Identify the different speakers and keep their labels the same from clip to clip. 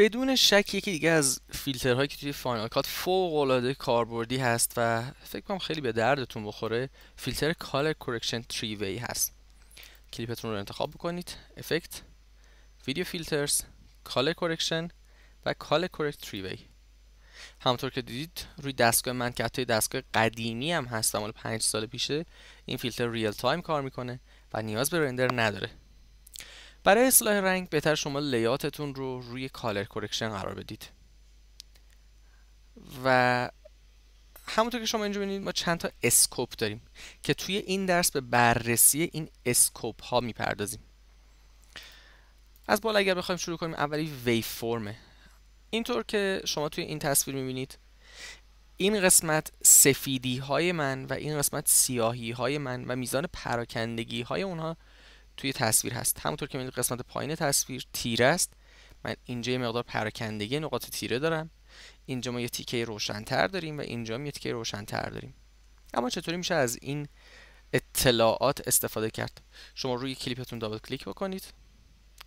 Speaker 1: بدون شک یکی دیگه از فیلترهایی که توی فاینال کات فوق العاده کاربردی هست و فکر کنم خیلی به دردتون بخوره فیلتر کالر کورکشن تری وی هست کلیپتون رو انتخاب بکنید افکت ویدیو فیلترز کالر کورکشن و کالر کورکت تری وی همطور که دیدید روی دستگاه من که حتی دستگاه قدیمی هم هست مال 5 سال پیشه این فیلتر ریل تایم کار میکنه و نیاز به رندر نداره برای اصلاح رنگ بهتر شما لیاتتون رو روی کالر کورکشن قرار بدید و همونطور که شما اینجا ببینید ما چند تا اسکوپ داریم که توی این درس به بررسی این اسکوپ ها میپردازیم از بالا اگر بخوایم شروع کنیم اولی ویف فرمه اینطور که شما توی این تصویر میبینید این قسمت سفیدی های من و این قسمت سیاهی های من و میزان پراکندگی های اونها توی تصویر هست همونطور که میدونید قسمت پایین تصویر تیره است من اینجا یه مقدار پراکندگی نقاط تیره دارم اینجا ما یه تیکه روشنتر داریم و اینجا هم یه تیکه روشنتر داریم اما چطوری میشه از این اطلاعات استفاده کرد شما روی کلیپتون دابل کلیک بکنید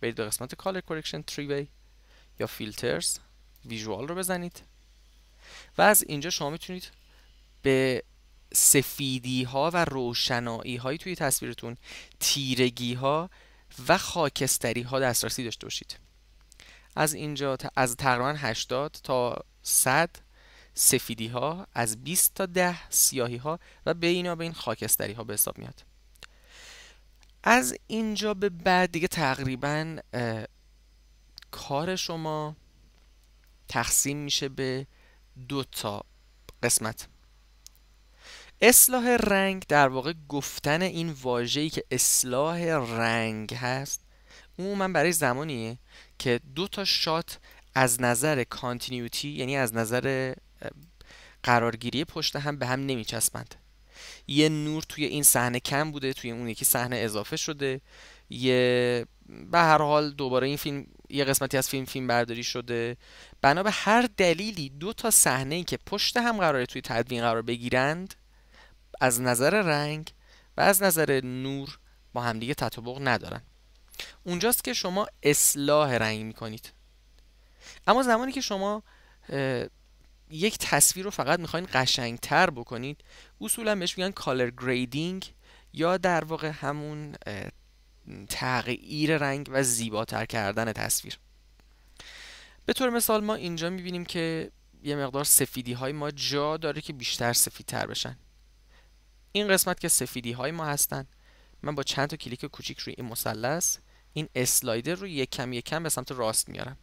Speaker 1: برید به قسمت کالر کورکشن تری یا فیلترز ویژوال رو بزنید و از اینجا شما میتونید به سفیدی ها و روشنایی های توی تصویرتون تیرگی ها و خاکستری ها دسترسی داشته باشید از اینجا از تقریبا 80 تا 100 سفیدی ها از 20 تا 10 سیاهی ها و به این خاکستری ها به حساب میاد از اینجا به بعد دیگه تقریبا کار شما تقسیم میشه به دو تا قسمت اصلاح رنگ در واقع گفتن این واژه‌ای که اصلاح رنگ هست من برای زمانیه که دو تا شات از نظر کانتینیوتی یعنی از نظر قرارگیری پشت هم به هم نمیچسبند یه نور توی این صحنه کم بوده توی اون یکی صحنه اضافه شده یه به هر حال دوباره این فیلم یه قسمتی از فیلم فیلم برداری شده بنا به هر دلیلی دو تا صحنه که پشت هم قراره توی تدوین قرار بگیرند از نظر رنگ و از نظر نور با همدیگه تطابق ندارن اونجاست که شما اصلاح رنگ میکنید اما زمانی که شما یک تصویر رو فقط قشنگ قشنگتر بکنید اصولا بهش میگن کالر گریدینگ یا در واقع همون تغییر رنگ و زیباتر کردن تصویر به طور مثال ما اینجا میبینیم که یه مقدار سفیدی های ما جا داره که بیشتر سفیدتر بشن این قسمت که سفیدی های ما هستن من با چند تا کلیک کوچیک روی این مثلث این اسلایدر رو یک کم یک کم به سمت راست میارم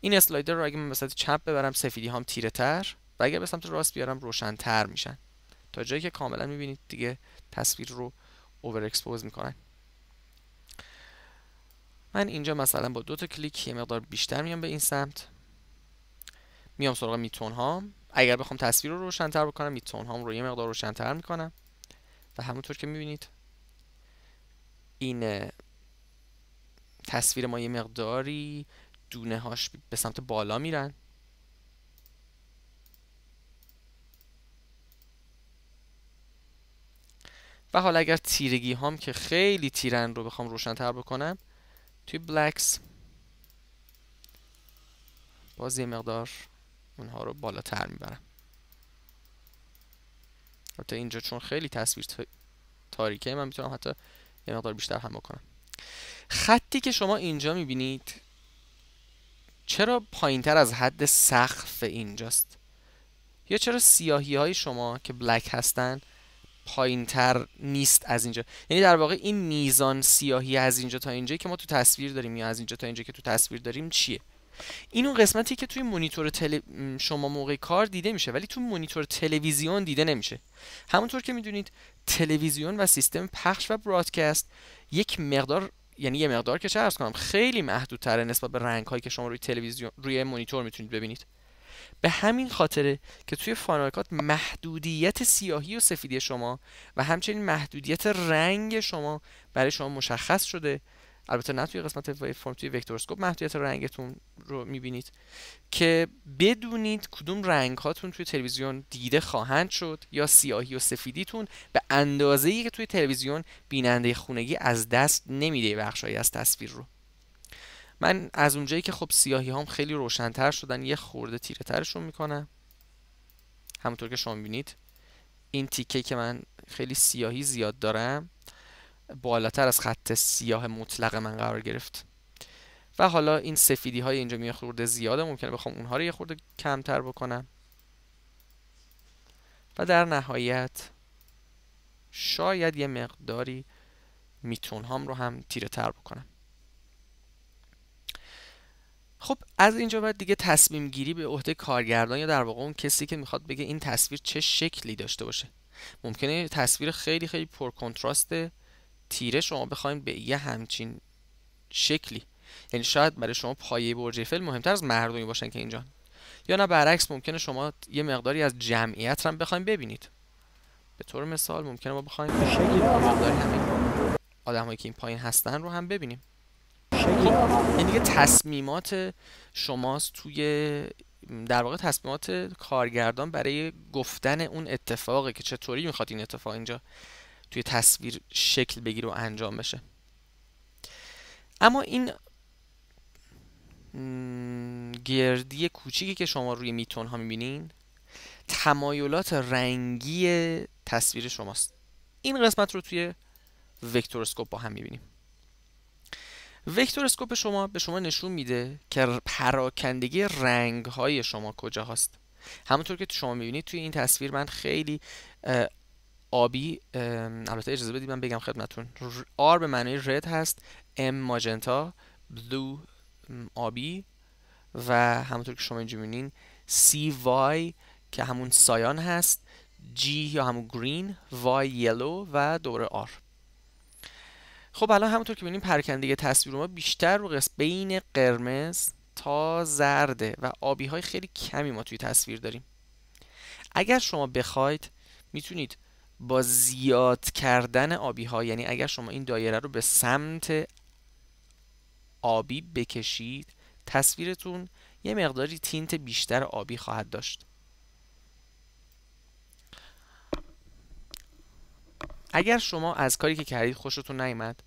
Speaker 1: این اسلایدر رو اگه من به سمت چپ ببرم سفیدی هام تیره تر و اگر به سمت راست بیارم روشن تر میشن تا جایی که کاملا میبینید دیگه تصویر رو اوور اکسپوز میکنن من اینجا مثلا با دو تا کلیک یه مقدار بیشتر میام به این سمت میام سراغ میتون هام اگر بخوام تصویر رو تر بکنم میتون هام رو یه مقدار روشنتر میکنم و همونطور که میبینید این تصویر ما یه مقداری دونه هاش به سمت بالا میرن و حالا اگر تیرگی هام که خیلی تیرن رو بخوام روشنتر بکنم توی بلکس باز یه مقدار اونها رو بالاتر میبرم البته اینجا چون خیلی تصویر تاریکه من میتونم حتی یه مقدار بیشتر هم بکنم خطی که شما اینجا میبینید چرا پایین تر از حد سقف اینجاست یا چرا سیاهی های شما که بلک هستن پایین تر نیست از اینجا یعنی در واقع این میزان سیاهی از اینجا تا اینجا که ما تو تصویر داریم یا از اینجا تا اینجا که تو تصویر داریم چیه این اون قسمتی که توی مونیتور شما موقع کار دیده میشه ولی توی مونیتور تلویزیون دیده نمیشه همونطور که میدونید تلویزیون و سیستم پخش و برادکست یک مقدار یعنی یه مقدار که چه ارز کنم خیلی محدودتره نسبت به رنگ هایی که شما روی تلویزیون روی مونیتور میتونید ببینید به همین خاطره که توی فانالکات محدودیت سیاهی و سفیدی شما و همچنین محدودیت رنگ شما برای شما مشخص شده البته نه توی قسمت وی فرم توی وکتورسکوپ محدودیت رنگتون رو میبینید که بدونید کدوم رنگ هاتون توی تلویزیون دیده خواهند شد یا سیاهی و سفیدیتون به اندازه ای که توی تلویزیون بیننده خونگی از دست نمیده بخشهایی از تصویر رو من از اونجایی که خب سیاهی هم خیلی روشنتر شدن یه خورده تیره ترشون میکنم همونطور که شما میبینید این تیکه که من خیلی سیاهی زیاد دارم بالاتر از خط سیاه مطلق من قرار گرفت و حالا این سفیدی های اینجا میخورده خورده زیاده ممکنه بخوام اونها رو یه خورده کمتر بکنم و در نهایت شاید یه مقداری میتون هم رو هم تیره تر بکنم خب از اینجا بعد دیگه تصمیم گیری به عهده کارگردان یا در واقع اون کسی که میخواد بگه این تصویر چه شکلی داشته باشه ممکنه تصویر خیلی خیلی پر کنتراسته. تیره شما بخوایم به یه همچین شکلی یعنی شاید برای شما پایه برج ایفل مهمتر از مردمی باشن که اینجا یا نه برعکس ممکنه شما یه مقداری از جمعیت رو بخوایم ببینید به طور مثال ممکنه ما بخوایم مقداری همین آدمایی که این پایین هستن رو هم ببینیم خب این دیگه تصمیمات شماست توی در واقع تصمیمات کارگردان برای گفتن اون اتفاقه که چطوری میخواد این اتفاق اینجا توی تصویر شکل بگیره و انجام بشه اما این گردی کوچیکی که شما روی میتون ها میبینین تمایلات رنگی تصویر شماست این قسمت رو توی وکتورسکوپ با هم میبینیم وکتورسکوپ شما به شما نشون میده که پراکندگی رنگ های شما کجا هست همونطور که شما میبینید توی این تصویر من خیلی آبی البته اجازه بدید من بگم خدمتون R به معنی رد هست ام ماجنتا بلو آبی و همونطور که شما اینجا میبینین وای که همون سایان هست G یا همون گرین وای یلو و دوباره R خب الان همونطور که ببینیم پرکندگی تصویر ما بیشتر رو قسم بین قرمز تا زرده و آبی های خیلی کمی ما توی تصویر داریم اگر شما بخواید میتونید با زیاد کردن آبی ها یعنی اگر شما این دایره رو به سمت آبی بکشید تصویرتون یه مقداری تینت بیشتر آبی خواهد داشت اگر شما از کاری که کردید خوشتون نیمد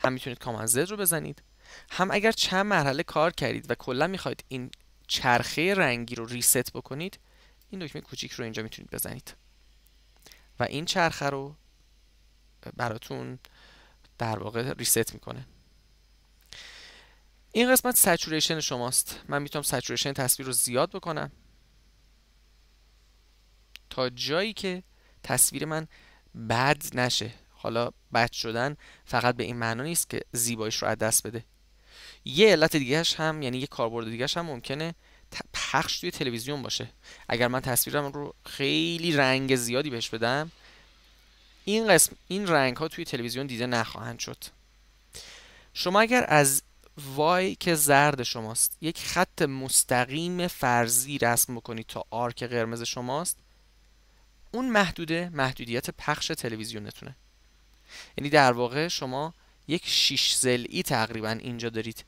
Speaker 1: هم میتونید زد رو بزنید هم اگر چند مرحله کار کردید و کلا میخواید این چرخه رنگی رو ریست بکنید این دکمه کوچیک رو اینجا میتونید بزنید و این چرخه رو براتون در واقع ریست میکنه این قسمت سچوریشن شماست من میتونم سچوریشن تصویر رو زیاد بکنم تا جایی که تصویر من بد نشه حالا بد شدن فقط به این معنا نیست که زیباییش رو از دست بده یه علت دیگهش هم یعنی یه کاربرد دیگهش هم ممکنه پخش توی تلویزیون باشه اگر من تصویرم رو خیلی رنگ زیادی بهش بدم این قسم این رنگ ها توی تلویزیون دیده نخواهند شد شما اگر از وای که زرد شماست یک خط مستقیم فرضی رسم بکنید تا آرک که قرمز شماست اون محدوده محدودیت پخش تلویزیونتونه یعنی در واقع شما یک شیش زلی تقریبا اینجا دارید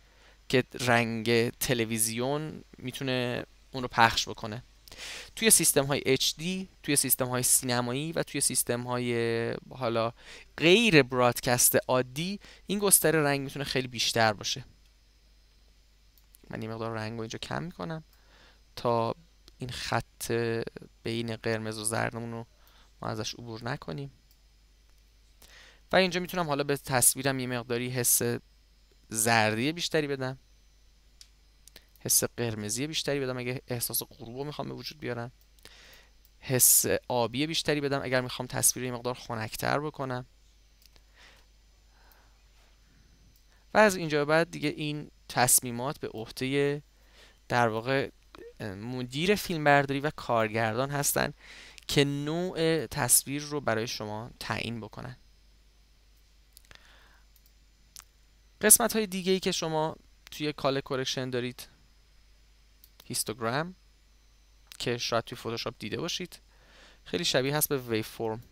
Speaker 1: که رنگ تلویزیون میتونه اون رو پخش بکنه توی سیستم های HD توی سیستم های سینمایی و توی سیستم های حالا غیر برادکست عادی این گستره رنگ میتونه خیلی بیشتر باشه من این مقدار رنگ رو اینجا کم میکنم تا این خط بین قرمز و زردمون رو ما ازش عبور نکنیم و اینجا میتونم حالا به تصویرم یه مقداری حس زردی بیشتری بدم حس قرمزی بیشتری بدم اگه احساس غروب رو میخوام به وجود بیارم حس آبی بیشتری بدم اگر میخوام تصویر یه مقدار خنکتر بکنم و از اینجا بعد دیگه این تصمیمات به عهده در واقع مدیر فیلمبرداری و کارگردان هستن که نوع تصویر رو برای شما تعیین بکنن قسمت های دیگه ای که شما توی کال کورکشن دارید هیستوگرام که شاید توی فتوشاپ دیده باشید خیلی شبیه هست به ویفورم فورم،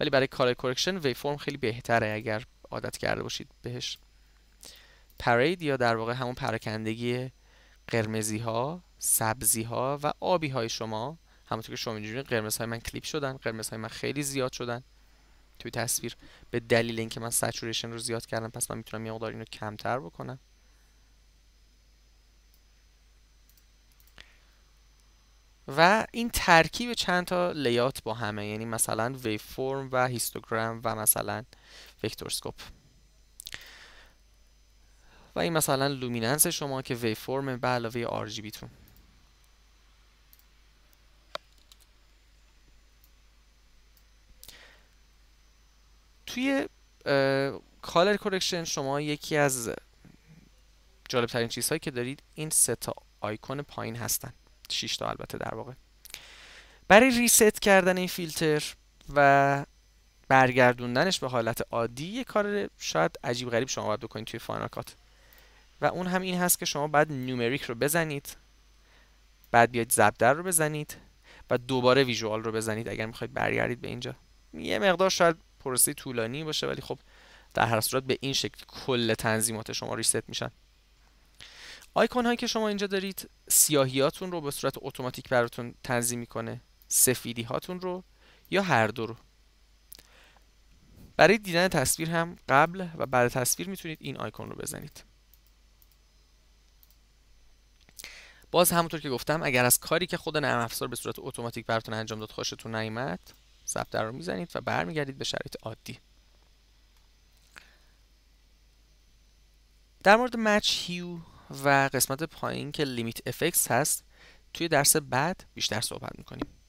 Speaker 1: ولی برای کالر کورکشن ویفورم فورم خیلی بهتره اگر عادت کرده باشید بهش پرید یا در واقع همون پراکندگی قرمزی ها سبزی ها و آبی های شما همونطور که شما اینجوری قرمز های من کلیپ شدن قرمز های من خیلی زیاد شدن توی تصویر به دلیل اینکه من سچوریشن رو زیاد کردم پس من میتونم یه مقدار اینو کمتر بکنم و این ترکیب چند تا لیات با همه یعنی مثلا ویف فرم و هیستوگرام و مثلا وکتورسکوپ و این مثلا لومیننس شما که ویف فرم به علاوه آر جی بیتون توی کالر کرکشن شما یکی از جالب ترین چیزهایی که دارید این سه تا آیکون پایین هستن شیش تا البته در واقع برای ریست کردن این فیلتر و برگردوندنش به حالت عادی یه کار شاید عجیب غریب شما باید بکنید توی فاینال و اون هم این هست که شما بعد نومریک رو بزنید بعد بیاید زبدر رو بزنید و دوباره ویژوال رو بزنید اگر میخواید برگردید به اینجا یه مقدار شاید پروسه طولانی باشه ولی خب در هر صورت به این شکل کل تنظیمات شما ریست میشن آیکون هایی که شما اینجا دارید سیاهیاتون رو به صورت اتوماتیک براتون تنظیم میکنه سفیدی هاتون رو یا هر دو رو برای دیدن تصویر هم قبل و بعد تصویر میتونید این آیکون رو بزنید باز همونطور که گفتم اگر از کاری که خود نرم افزار به صورت اتوماتیک براتون انجام داد خوشتون نیامد ضرب رو میزنید و برمیگردید به شرایط عادی در مورد مچ هیو و قسمت پایین که لیمیت افکس هست توی درس بعد بیشتر صحبت میکنیم